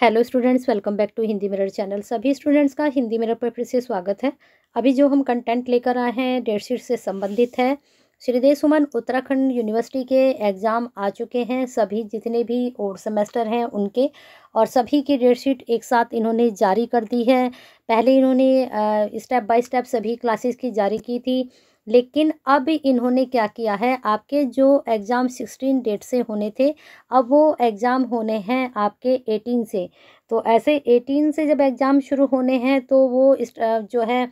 hello students welcome back to Hindi mirror channel सभी students का Hindi mirror पर फिर से स्वागत है अभी जो हम कंटेंट लेकर आए हैं डेट शीट से संबंधित है श्रीदेव सुमन उत्तराखंड यूनिवर्सिटी के एग्ज़ाम आ चुके हैं सभी जितने भी और सेमेस्टर हैं उनके और सभी की डेट शीट एक साथ इन्होंने जारी कर दी है पहले इन्होंने स्टेप बाय स्टेप सभी क्लासेस की जारी की थी लेकिन अब इन्होंने क्या किया है आपके जो एग्ज़ाम सिक्सटीन डेट से होने थे अब वो एग्ज़ाम होने हैं आपके एटीन से तो ऐसे एटीन से जब एग्ज़ाम शुरू होने हैं तो वो इस जो है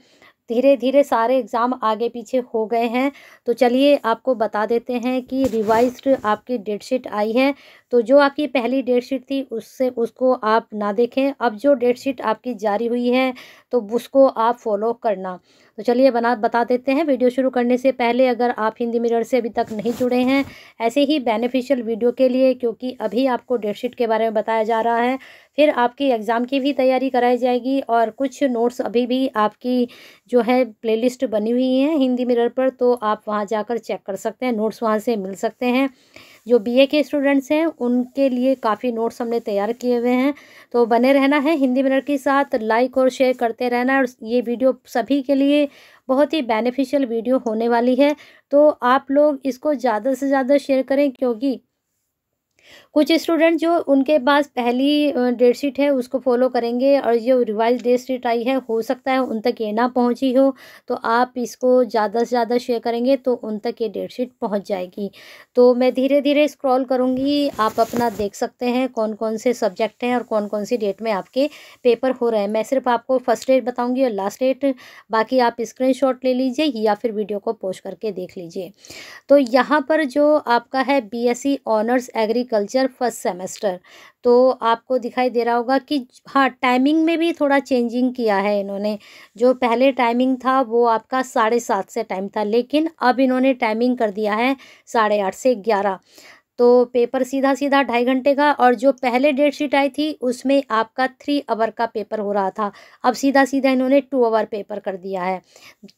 धीरे धीरे सारे एग्ज़ाम आगे पीछे हो गए हैं तो चलिए आपको बता देते हैं कि रिवाइज्ड आपकी डेट शीट आई है तो जो आपकी पहली डेट शीट थी उससे उसको आप ना देखें अब जो डेट शीट आपकी जारी हुई है तो उसको आप फॉलो करना तो चलिए बना बता देते हैं वीडियो शुरू करने से पहले अगर आप हिंदी मिरर से अभी तक नहीं जुड़े हैं ऐसे ही बेनिफिशियल वीडियो के लिए क्योंकि अभी आपको डेट शीट के बारे में बताया जा रहा है फिर आपकी एग्ज़ाम की भी तैयारी कराई जाएगी और कुछ नोट्स अभी भी आपकी जो है प्लेलिस्ट बनी हुई हैं हिंदी मिरर पर तो आप वहाँ जाकर चेक कर सकते हैं नोट्स वहाँ से मिल सकते हैं जो बीए के स्टूडेंट्स हैं उनके लिए काफ़ी नोट्स हमने तैयार किए हुए हैं तो बने रहना है हिंदी मिनट के साथ लाइक और शेयर करते रहना है और ये वीडियो सभी के लिए बहुत ही बेनिफिशियल वीडियो होने वाली है तो आप लोग इसको ज़्यादा से ज़्यादा शेयर करें क्योंकि कुछ स्टूडेंट जो उनके पास पहली डेट शीट है उसको फॉलो करेंगे और जो रिवाइज डेट शीट आई है हो सकता है उन तक ये ना पहुंची हो तो आप इसको ज़्यादा से ज़्यादा शेयर करेंगे तो उन तक ये डेट शीट पहुँच जाएगी तो मैं धीरे धीरे स्क्रॉल करूँगी आप अपना देख सकते हैं कौन कौन से सब्जेक्ट हैं और कौन कौन सी डेट में आपके पेपर हो रहे हैं मैं सिर्फ आपको फर्स्ट डेट बताऊँगी और लास्ट डेट बाकी आप स्क्रीन ले लीजिए या फिर वीडियो को पोस्ट करके देख लीजिए तो यहाँ पर जो आपका है B honours agriculture agriculture first semester तो आपको दिखाई दे रहा होगा कि हाँ टाइमिंग में भी थोड़ा चेंजिंग किया है इन्होंने जो पहले टाइमिंग था वो आपका साढ़े सात से टाइम था लेकिन अब इन्होंने टाइमिंग कर दिया है साढ़े आठ से ग्यारह तो पेपर सीधा सीधा ढाई घंटे का और जो पहले डेट शीट आई थी उसमें आपका थ्री आवर का पेपर हो रहा था अब सीधा सीधा इन्होंने टू आवर पेपर कर दिया है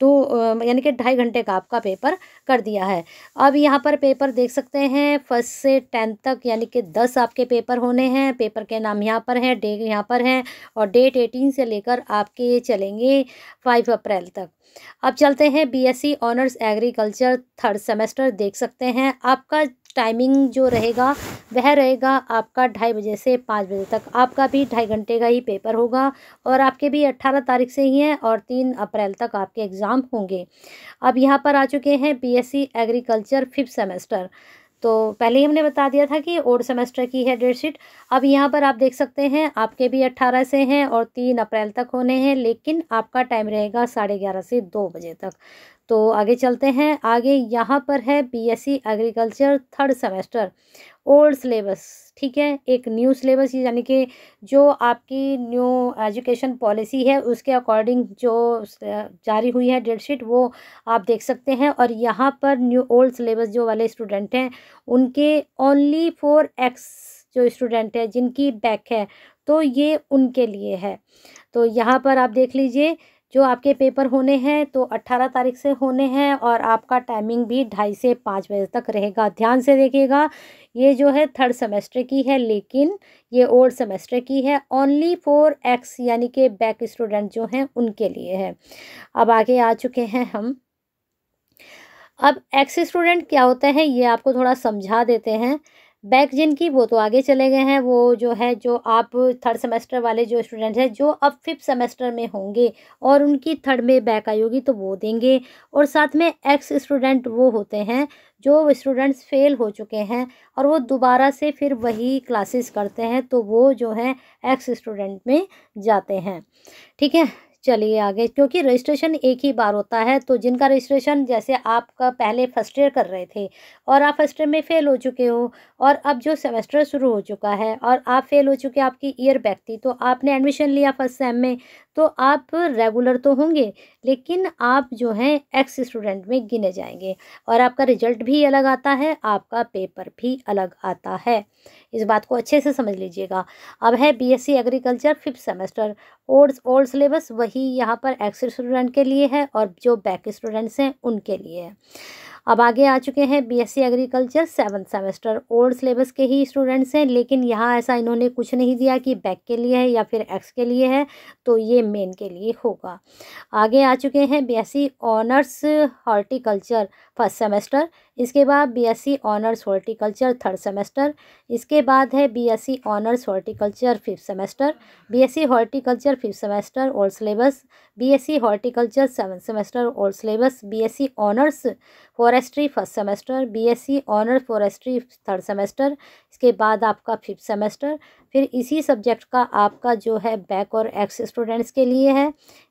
तो यानी कि ढाई घंटे का आपका पेपर कर दिया है अब यहाँ पर पेपर देख सकते हैं फर्स्ट से टेंथ तक यानी कि दस आपके पेपर होने हैं पेपर के नाम यहाँ पर हैं डे यहाँ पर हैं और डेट एटीन से लेकर आपके चलेंगे फाइव अप्रैल तक अब चलते हैं BSc honours agriculture third semester देख सकते हैं आपका टाइमिंग जो रहेगा वह रहेगा आपका ढाई बजे से पाँच बजे तक आपका भी ढाई घंटे का ही पेपर होगा और आपके भी अट्ठारह तारीख से ही हैं और तीन अप्रैल तक आपके एग्ज़ाम होंगे अब यहाँ पर आ चुके हैं बीएससी एग्रीकल्चर फिफ्थ सेमेस्टर तो पहले ही हमने बता दिया था कि ओड सेमेस्टर की है डेट शीट अब यहाँ पर आप देख सकते हैं आपके भी अट्ठारह से हैं और तीन अप्रैल तक होने हैं लेकिन आपका टाइम रहेगा साढ़े ग्यारह से दो बजे तक तो आगे चलते हैं आगे यहाँ पर है BSc agriculture third semester old syllabus ठीक है एक न्यू सिलेबस यानी कि जो आपकी न्यू एजुकेशन पॉलिसी है उसके अकॉर्डिंग जो जारी हुई है डेट शीट वो आप देख सकते हैं और यहाँ पर न्यू ओल्ड सिलेबस जो वाले स्टूडेंट हैं उनके ओनली फोर एक्स जो स्टूडेंट है जिनकी बैक है तो ये उनके लिए है तो यहाँ पर आप देख लीजिए जो आपके पेपर होने हैं तो अट्ठारह तारीख से होने हैं और आपका टाइमिंग भी ढाई से पाँच बजे तक रहेगा ध्यान से देखिएगा ये जो है थर्ड सेमेस्टर की है लेकिन ये ओल्ड सेमेस्टर की है ओनली फॉर एक्स यानी कि बैक स्टूडेंट जो हैं उनके लिए है अब आगे आ चुके हैं हम अब एक्स स्टूडेंट क्या होते हैं ये आपको थोड़ा समझा देते हैं बैक जिनकी वो तो आगे चले गए हैं वो जो है जो आप थर्ड सेमेस्टर वाले जो स्टूडेंट हैं जो अब फिफ्थ सेमेस्टर में होंगे और उनकी थर्ड में बैक आई होगी तो वो देंगे और साथ में एक्स स्टूडेंट वो होते हैं जो स्टूडेंट्स फेल हो चुके हैं और वो दोबारा से फिर वही क्लासेस करते हैं तो वो जो है एक्स स्टूडेंट में जाते हैं ठीक है चलिए आगे क्योंकि रजिस्ट्रेशन एक ही बार होता है तो जिनका रजिस्ट्रेशन जैसे आपका पहले फर्स्ट ईयर कर रहे थे और आप फर्स्ट ईयर में फ़ेल हो चुके हो और अब जो सेमेस्टर शुरू हो चुका है और आप फेल हो चुके आपकी ईयर बैक थी तो आपने एडमिशन लिया फर्स्ट सेम में तो आप रेगुलर तो होंगे लेकिन आप जो हैं एक्स स्टूडेंट में गिने जाएंगे और आपका रिजल्ट भी अलग आता है आपका पेपर भी अलग आता है इस बात को अच्छे से समझ लीजिएगा अब है BSc agriculture fifth semester old old syllabus वही यहाँ पर एक्स स्टूडेंट के लिए है और जो बैक स्टूडेंट्स हैं उनके लिए है अब आगे आ चुके हैं BSc agriculture seven semester old syllabus के ही स्टूडेंट्स हैं लेकिन यहाँ ऐसा इन्होंने कुछ नहीं दिया कि बैक के लिए है या फिर एक्स के लिए है तो ये मेन के लिए होगा आगे आ चुके हैं BSc honours horticulture first semester इसके बाद BSc honours horticulture third semester इसके बाद है BSc honours horticulture fifth semester BSc horticulture fifth semester और syllabus BSc horticulture seven semester और syllabus BSc honours forestry first semester BSc honours forestry third semester इसके बाद आपका फिफ्थ सेमेस्टर फिर इसी सब्जेक्ट का आपका जो है बैक और एक्स स्टूडेंट्स के लिए है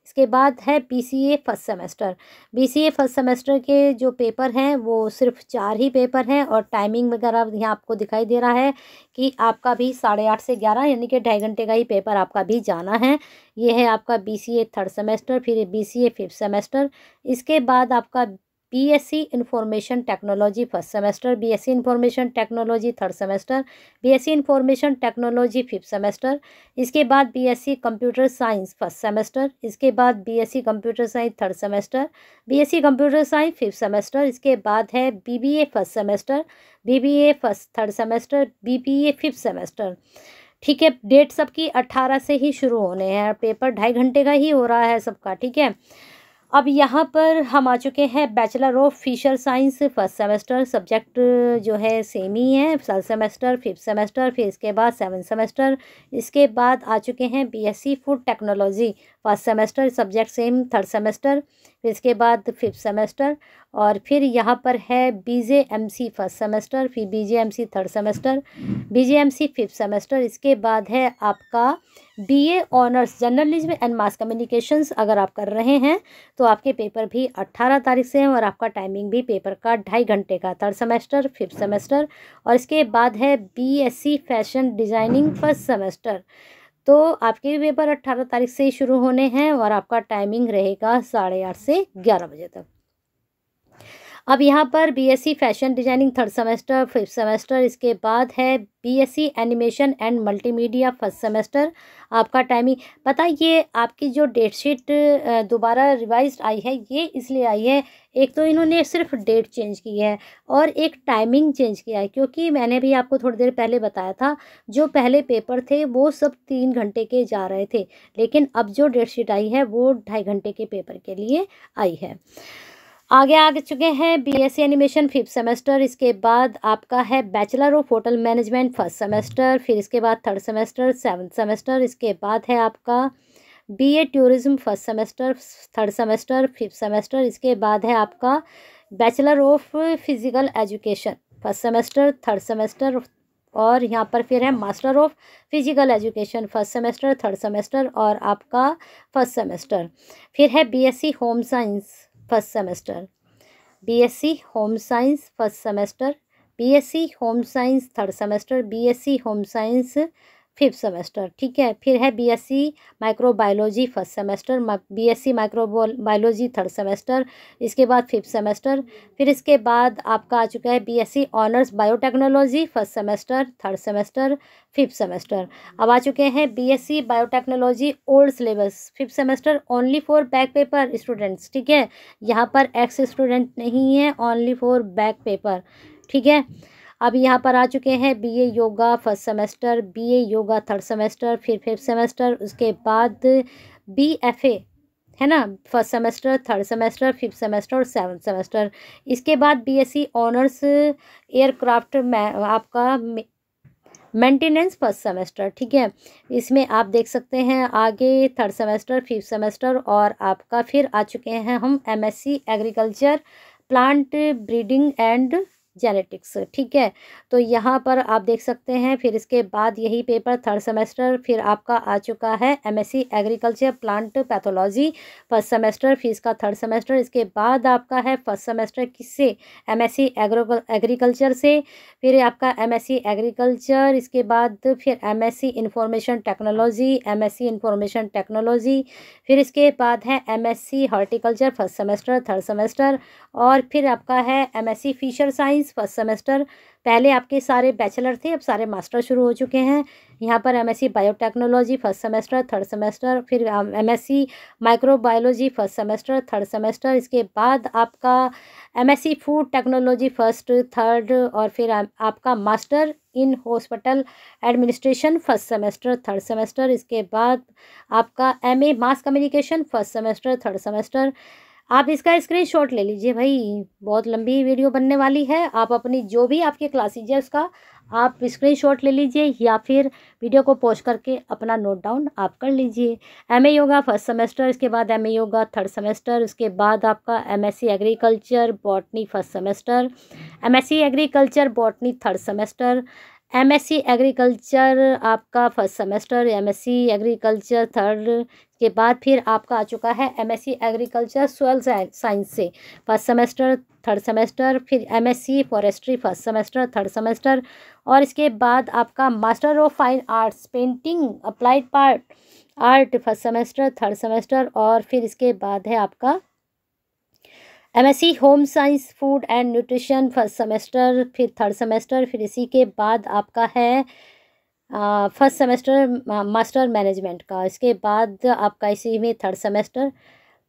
इसके बाद है BCA first semester BCA first semester के जो पेपर हैं वो सिर्फ चार ही पेपर हैं और टाइमिंग वगैरह यहाँ आपको दिखाई दे रहा है कि आपका भी साढ़े आठ से ग्यारह यानी कि ढाई घंटे का ही पेपर आपका भी जाना है ये है आपका बीसीए थर्ड सेमेस्टर फिर बीसीए फिफ्थ सेमेस्टर इसके बाद आपका BSc information technology first semester BSc information technology third semester BSc information technology fifth semester इसके बाद BSc computer science first semester इसके बाद BSc computer science third semester BSc computer science fifth semester इसके बाद है BBA first semester BBA first third semester BBA fifth semester ठीक है date सबकी अट्ठारह से ही शुरू होने हैं पेपर ढाई घंटे का ही हो रहा है सबका ठीक है अब यहाँ पर हम आ चुके हैं bachelor of fisher science first semester subject जो है सेम ही है थर्ड सेमेस्टर फिफ्थ सेमेस्टर फिर इसके बाद सेवन सेमेस्टर इसके बाद आ चुके हैं BSc food technology first semester subject same third semester फिर इसके बाद फिफ्थ सेमेस्टर और फिर यहाँ पर है B J M C first semester फिर B J M C third semester B J M C fifth semester इसके बाद है आपका B A honours journalism and mass communication अगर आप कर रहे हैं तो आपके पेपर भी अट्ठारह तारीख से हैं और आपका टाइमिंग भी पेपर का ढाई घंटे का थर्ड सेमेस्टर फिफ्थ सेमेस्टर और इसके बाद है B S C fashion designing first semester तो आपके भी पेपर अट्ठारह तारीख से ही शुरू होने हैं और आपका टाइमिंग रहेगा साढ़े आठ से ग्यारह बजे तक अब यहाँ पर BSc fashion designing third semester fifth semester इसके बाद है BSc animation and multimedia first semester आपका टाइमिंग पता ये आपकी जो डेट शीट दोबारा रिवाइज आई है ये इसलिए आई है एक तो इन्होंने सिर्फ डेट चेंज की है और एक टाइमिंग चेंज किया है क्योंकि मैंने भी आपको थोड़ी देर पहले बताया था जो पहले पेपर थे वो सब तीन घंटे के जा रहे थे लेकिन अब जो डेट शीट आई है वो ढाई घंटे के पेपर के लिए आई है आगे आ चुके हैं बीएससी एनिमेशन फिफ्थ सेमेस्टर इसके बाद आपका है bachelor of hotel management first semester फिर इसके बाद थर्ड सेमेस्टर सेवन्थ सेमेस्टर इसके बाद है आपका BA tourism first semester third semester fifth semester इसके बाद है आपका bachelor of physical education first semester third semester और यहाँ पर फिर है master of physical education first semester third semester और आपका फर्स्ट सेमेस्टर फिर है BSc home science first semester BSc home science first semester BSc home science third semester BSc home science fifth semester ठीक है फिर है BSc microbiology first semester BSc microbiology third semester इसके बाद फिफ्थ सेमेस्टर फिर इसके बाद आपका आ चुका है BSc honours biotechnology first semester third semester fifth semester अब आ चुके हैं BSc biotechnology old syllabus fifth semester only for back paper students ठीक है यहाँ पर एक्स स्टूडेंट नहीं है ओनली फॉर बैक पेपर ठीक है अब यहाँ पर आ चुके हैं BA yoga first semester BA yoga third semester फिर फिफ्थ सेमेस्टर उसके बाद बी एफ ए है ना first semester third semester fifth semester और सेवन सेमेस्टर इसके बाद बीएससी ऑनर्स एयरक्राफ्ट में आपका मेंटेनेंस फर्स्ट सेमेस्टर ठीक है इसमें आप देख सकते हैं आगे थर्ड सेमेस्टर फिफ्थ सेमेस्टर और आपका फिर आ चुके हैं हम MSc agriculture plant breeding and genetics ठीक है तो यहाँ पर आप देख सकते हैं फिर इसके बाद यही पेपर थर्ड सेमेस्टर फिर आपका आ चुका है MSc agriculture plant pathology first semester फिर इसका थर्ड सेमेस्टर इसके बाद आपका है फर्स्ट सेमेस्टर किससे एमएससी एग्रो एग्रीकल्चर से फिर आपका एमएससी एग्रीकल्चर इसके बाद फिर M S technology M S technology फिर इसके बाद है MSc horticulture first semester third semester और फिर आपका है C fisher science please first semester पहले आपके सारे बैचलर थे अब सारे मास्टर शुरू हो चुके हैं यहाँ पर MSc biotechnology first semester third semester फिर MSc microbiology first semester third semester इसके बाद आपका MSc food technology first third और फिर आपका master in hospital administration first semester third semester इसके बाद आपका MA mass communication first semester third semester आप इसका स्क्रीनशॉट ले लीजिए भाई बहुत लंबी वीडियो बनने वाली है आप अपनी जो भी आपकी क्लासेज है उसका आप स्क्रीनशॉट ले लीजिए या फिर वीडियो को पोस्ट करके अपना नोट डाउन आप कर लीजिए M A yoga first semester इसके बाद M A yoga third semester उसके बाद आपका M S C agriculture botany first semester M S C agriculture botany third semester M S C agriculture आपका first semester M S C agriculture third के बाद फिर आपका आ चुका है एमएससी एग्रीकल्चर सोयल साइंस से फर्स्ट सेमेस्टर थर्ड सेमेस्टर फिर MSc forestry first semester third semester और इसके बाद आपका master of fine arts painting applied part art first semester third semester और फिर इसके बाद है आपका MSc home science food and nutrition first semester फिर थर्ड सेमेस्टर फिर इसी के बाद आपका है फर्स्ट सेमेस्टर मास्टर मैनेजमेंट का इसके बाद आपका इसी में थर्ड सेमेस्टर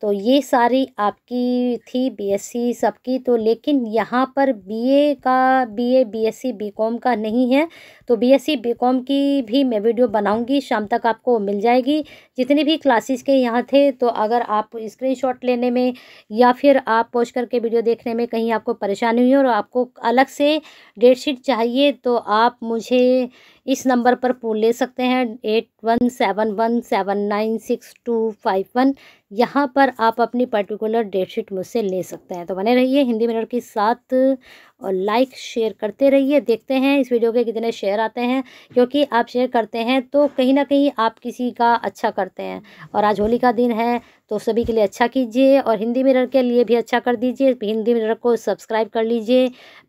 तो ये सारी आपकी थी बीएससी सबकी तो लेकिन यहाँ पर बीए का बीए बीएससी बीकॉम का नहीं है तो बीएससी बीकॉम की भी मैं वीडियो बनाऊँगी शाम तक आपको मिल जाएगी जितने भी क्लासेस के यहाँ थे तो अगर आप स्क्रीनशॉट लेने में या फिर आप पोस्ट करके वीडियो देखने में कहीं आपको परेशानी हुई और आपको अलग से डेट शीट चाहिए तो आप मुझे इस नंबर पर फ़ोन ले सकते हैं eight one seven one seven nine six two five one यहाँ पर आप अपनी पर्टिकुलर डेट शीट मुझसे ले सकते हैं तो बने रहिए हिंदी मिनट के साथ और लाइक शेयर करते रहिए देखते हैं इस वीडियो के कितने शेयर आते हैं क्योंकि आप शेयर करते हैं तो कहीं ना कहीं आप किसी का अच्छा करते हैं और आज होली का दिन है तो सभी के लिए अच्छा कीजिए और हिंदी मिरर के लिए भी अच्छा कर दीजिए हिंदी मिरर को सब्सक्राइब कर लीजिए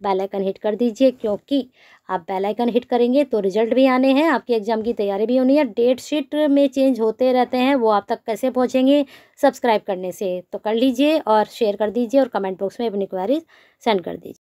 आइकन हिट कर दीजिए क्योंकि आप बेल आइकन हिट करेंगे तो रिजल्ट भी आने हैं आपकी एग्ज़ाम की तैयारी भी होनी है डेट शीट में चेंज होते रहते हैं वो आप तक कैसे पहुँचेंगे सब्सक्राइब करने से तो कर लीजिए और शेयर कर दीजिए और कमेंट बॉक्स में अपनी क्वारीज सेंड कर दीजिए